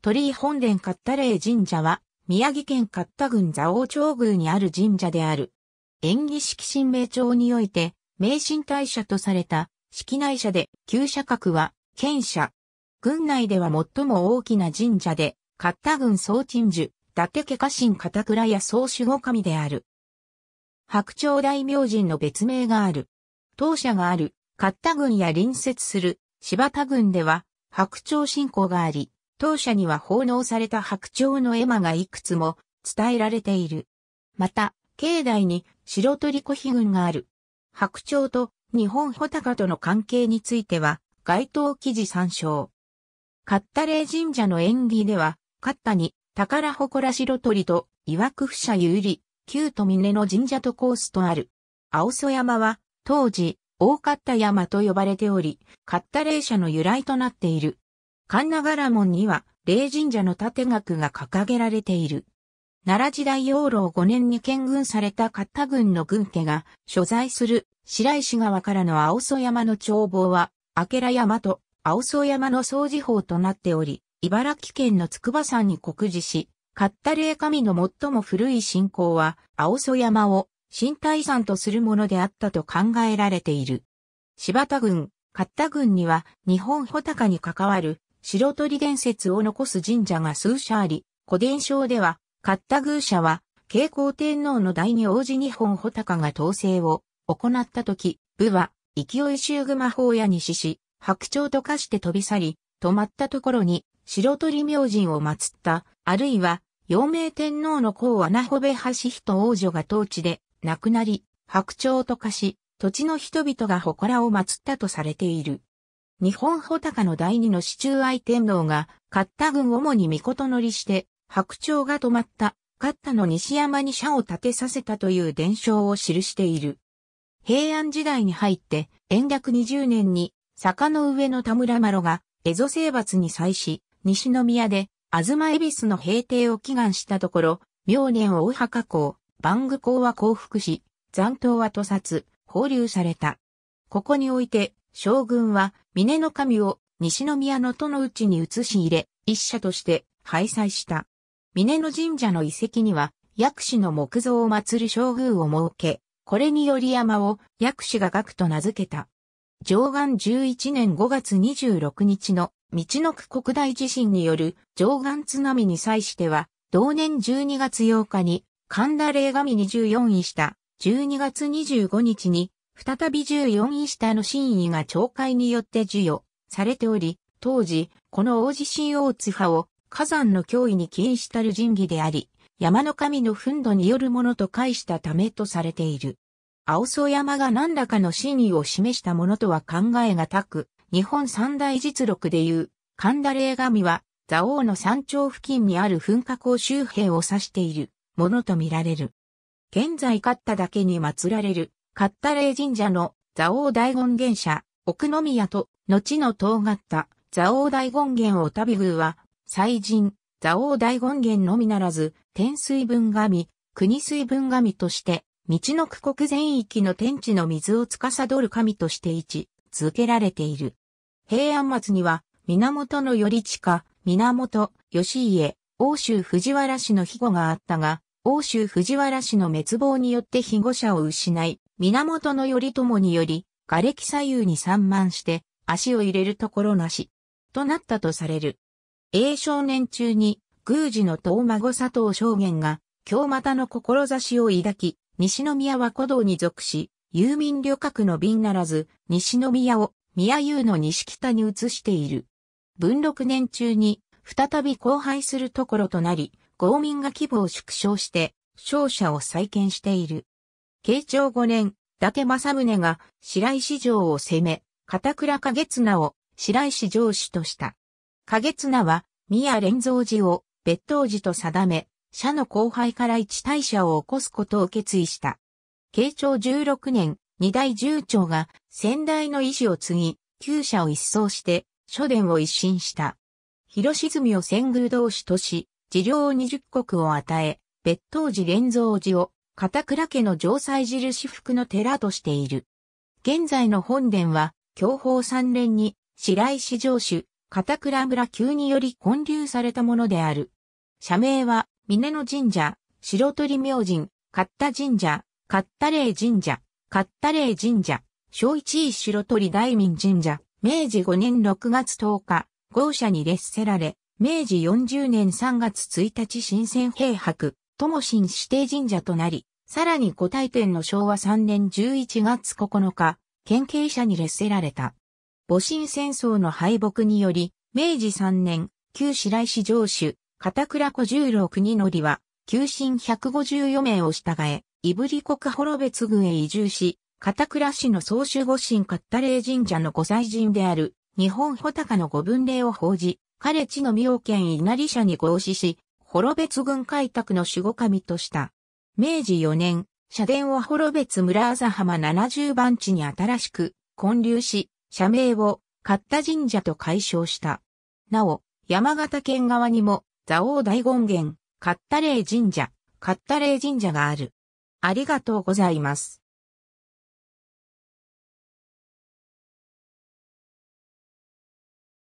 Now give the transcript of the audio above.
鳥居本殿勝田霊神社は、宮城県勝田郡蔵王町宮にある神社である。演技式神明町において、名神大社とされた、式内社で、旧社格は、県社。郡内では最も大きな神社で、勝田郡総鎮守、伊達家家臣片倉や総守護神である。白鳥大明神の別名がある。当社がある、勝田郡や隣接する、柴田郡では、白鳥信仰があり、当社には奉納された白鳥の絵馬がいくつも伝えられている。また、境内に白鳥小碑群がある。白鳥と日本穂高との関係については、該当記事参照。カッタレイ神社の縁起では、カッタに宝祠白鳥と岩久伏者有利、旧都峰の神社とコースとある。青曽山は、当時、大カッタ山と呼ばれており、カッタ霊社の由来となっている。神長良門には、霊神社の盾額が掲げられている。奈良時代養老5年に建軍された勝田軍の軍家が所在する白石川からの青曽山の眺望は、明良山と青曽山の掃除法となっており、茨城県の筑波山に告示し、勝田霊神の最も古い信仰は、青曽山を新体山とするものであったと考えられている。柴田軍、勝田軍には日本穂高に関わる白鳥伝説を残す神社が数社あり、古伝承では、カッタ宮社は、慶光天皇の第二王子日本穂高が統制を行った時、部は、勢い衆魔法に死し、白鳥と化して飛び去り、止まったところに、白鳥明神を祀った、あるいは、陽明天皇の皇穴穂部橋人王女が当地で亡くなり、白鳥と化し、土地の人々が祠を祀ったとされている。日本穂高の第二の市中愛天皇が、勝田軍主に御事乗りして、白鳥が止まった、勝田の西山に社を建てさせたという伝承を記している。平安時代に入って、延暦20年に、坂の上の田村麻呂が、蝦夷征伐に際し、西宮で、東恵比寿の平定を祈願したところ、明年を大墓港、番具港は降伏し、残党は屠殺、放流された。ここにおいて、将軍は、峰の神を西宮の都の内に移し入れ、一社として廃祭した。峰の神社の遺跡には、薬師の木像を祀る将軍を設け、これにより山を薬師が学と名付けた。上岸11年5月26日の道の区国大地震による上岸津波に際しては、同年12月8日に神田霊神に14位した12月25日に再び14位下の真意が懲戒によって授与されており、当時、この大地震大津波を火山の脅威に起因したる神器であり、山の神の憤怒によるものと解したためとされている。青曽山が何らかの真意を示したものとは考えがたく、日本三大実録でいう、神田霊神は、蔵王の山頂付近にある噴火口周辺を指しているものとみられる。現在勝っただけに祀られるカッタレイ神社の蔵王大権現社、奥宮と、後の遠がった蔵王大権現を旅宮は、祭神、蔵王大権現のみならず、天水分神、国水分神として、道の区国全域の天地の水を司る神として位置続けられている。平安末には、源頼近、源、義家、欧州藤原氏の庇護があったが、欧州藤原氏の滅亡によって庇護者を失い、源頼朝により、瓦礫左右に散漫して、足を入れるところなし、となったとされる。英少年中に、宮司の遠孫佐藤正元が、京又の志を抱き、西宮は古道に属し、遊民旅客の便ならず、西宮を宮遊の西北に移している。文禄年中に、再び荒廃するところとなり、豪民が規模を縮小して、商社を再建している。慶長5年、伊達政宗が白石城を攻め、片倉景綱を白石城主とした。景綱は宮連蔵寺を別当寺と定め、社の後輩から一大社を起こすことを決意した。慶長16年、二代重長が先代の意志を継ぎ、旧社を一掃して、書伝を一新した。広沈を遷宮同士とし、寺領二十国を与え、別当寺連蔵寺を片倉家の城塞印服の寺としている。現在の本殿は、享保三連に、白石城主、片倉村級により建立されたものである。社名は、峰野神社、白鳥明神、勝田神社、勝田霊神社、勝田霊神社、小一位白鳥大民神社、明治5年6月10日、豪社に列せられ、明治40年3月1日新鮮平白、友新指定神社となり、さらに五体天の昭和3年11月9日、県警者に列せられた。戊辰戦争の敗北により、明治3年、旧白石城主、片倉小十郎国則は、旧神154名を従え、いぶり国滅別郡へ移住し、片倉市の総主戊辰勝田霊神社の御祭神である、日本穂高の御分霊を報じ、彼地の妙見稲荷社に合祀し、幌別郡開拓の守護神とした。明治4年、社殿を幌別村朝浜70番地に新しく建立し、社名を勝田神社と改称した。なお、山形県側にも、蔵王大権現、勝田霊神社、勝田霊神社がある。ありがとうございます。